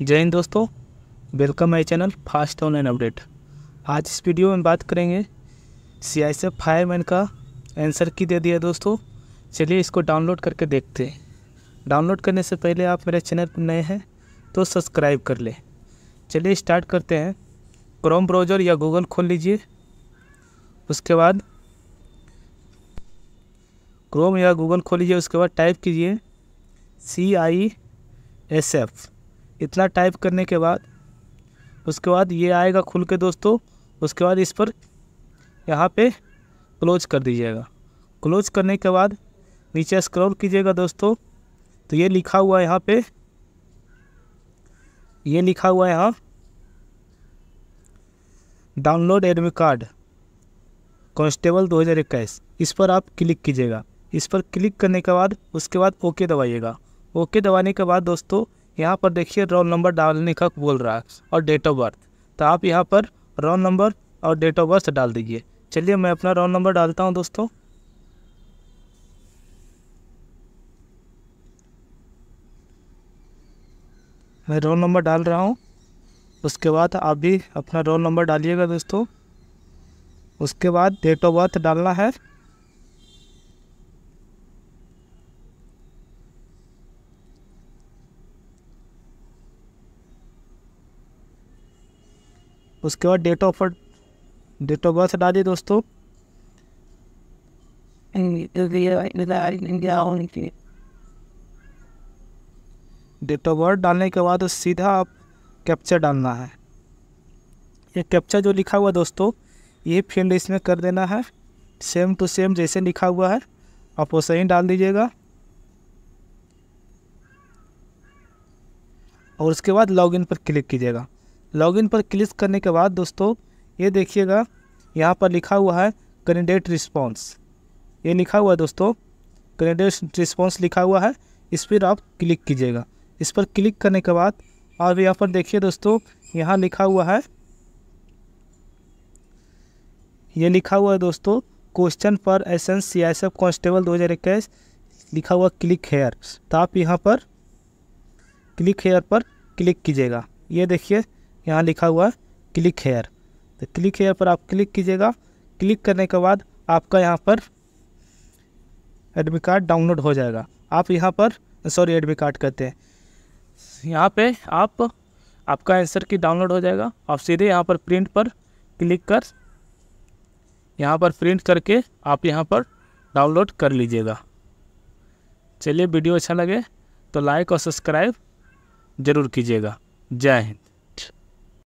जय हिंद दोस्तों welcome my channel fast online update आज इस वीडियो में बात करेंगे सी आई एस फायरमैन का आंसर की दे दिया दोस्तों चलिए इसको डाउनलोड करके देखते हैं डाउनलोड करने से पहले आप मेरे चैनल पर नए हैं तो सब्सक्राइब कर लें चलिए स्टार्ट करते हैं क्रोम ब्राउज़र या गूगल खोल लीजिए उसके बाद क्रोम या गूगल खोल लीजिए उसके बाद टाइप कीजिए सी आई एस एफ़ इतना टाइप करने के बाद उसके बाद ये आएगा खुल के दोस्तों उसके बाद इस पर यहाँ पे क्लोज कर दीजिएगा क्लोज करने के बाद नीचे स्क्रॉल कीजिएगा दोस्तों तो ये लिखा हुआ है यहाँ पे ये लिखा हुआ है यहाँ डाउनलोड एडमिट कार्ड कॉन्स्टेबल 2021 इस पर आप क्लिक कीजिएगा इस पर क्लिक करने के बाद उसके बाद ओके दबाइएगा ओके दबाने के बाद दोस्तों यहाँ पर देखिए रोल नंबर डालने का बोल रहा है और डेट ऑफ बर्थ तो आप यहाँ पर रोल नंबर और डेट ऑफ बर्थ डाल दीजिए चलिए मैं अपना रोल नंबर डालता हूँ दोस्तों मैं रोल नंबर डाल रहा हूँ उसके बाद आप भी अपना रोल नंबर डालिएगा दोस्तों उसके बाद डेट ऑफ बर्थ डालना है उसके बाद date of birth date of birth डाली दोस्तों डेट ऑफ बर्थ डालने के बाद सीधा आप कैप्चर डालना है ये कैप्चर जो लिखा हुआ दोस्तों ये फील्ड इसमें कर देना है सेम टू सेम जैसे लिखा हुआ है आप वो सही डाल दीजिएगा और उसके बाद लॉगिन पर क्लिक कीजिएगा लॉगिन पर क्लिक करने के बाद दोस्तों ये देखिएगा यहाँ पर लिखा हुआ है कैंडिडेट रिस्पॉन्स ये लिखा हुआ है दोस्तों कैंडिडेट रिस्पॉन्स लिखा हुआ है इस पर आप क्लिक कीजिएगा इस पर क्लिक करने के बाद और यहाँ पर देखिए दोस्तों यहाँ लिखा हुआ है ये लिखा हुआ है दोस्तों क्वेश्चन पर S N C I F constable दो हज़ार इक्कीस लिखा हुआ क्लिक हेयर तो आप यहाँ पर क्लिक हेयर पर क्लिक कीजिएगा ये देखिए यहाँ लिखा हुआ है क्लिक हेयर तो क्लिक हेयर पर आप क्लिक कीजिएगा क्लिक करने के बाद आपका यहाँ पर एडमिट कार्ड डाउनलोड हो जाएगा आप यहाँ पर सॉरी एडमिट कार्ड कहते हैं यहाँ पे आप आपका आंसर की डाउनलोड हो जाएगा आप सीधे यहाँ पर प्रिंट पर क्लिक कर यहाँ पर प्रिंट करके आप यहाँ पर डाउनलोड कर लीजिएगा चलिए वीडियो अच्छा लगे तो लाइक और सब्सक्राइब ज़रूर कीजिएगा जय हिंद